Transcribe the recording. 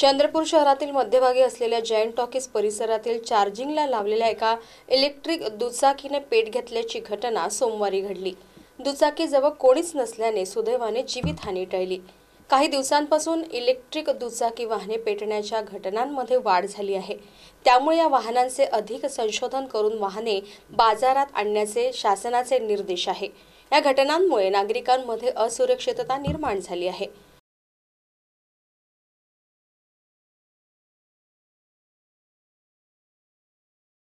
चंद्रपूर शहरातील मध्यभागी असलेल्या जैन टॉकीज परिसरातील चार्जिंगला लावलेल्या एका इलेक्ट्रिक दुचाकीने पेट घेतल्याची घटना सोमवारी घडली दुचाकीजवळ कोणीच नसल्याने सुदैवाने जीवितहानी टळली काही दिवसांपासून इलेक्ट्रिक दुचाकी वाहने पेटण्याच्या घटनांमध्ये वाढ झाली आहे त्यामुळे या वाहनांचे अधिक संशोधन करून वाहने बाजारात आणण्याचे शासनाचे निर्देश आहे या घटनांमुळे नागरिकांमध्ये असुरक्षितता निर्माण झाली आहे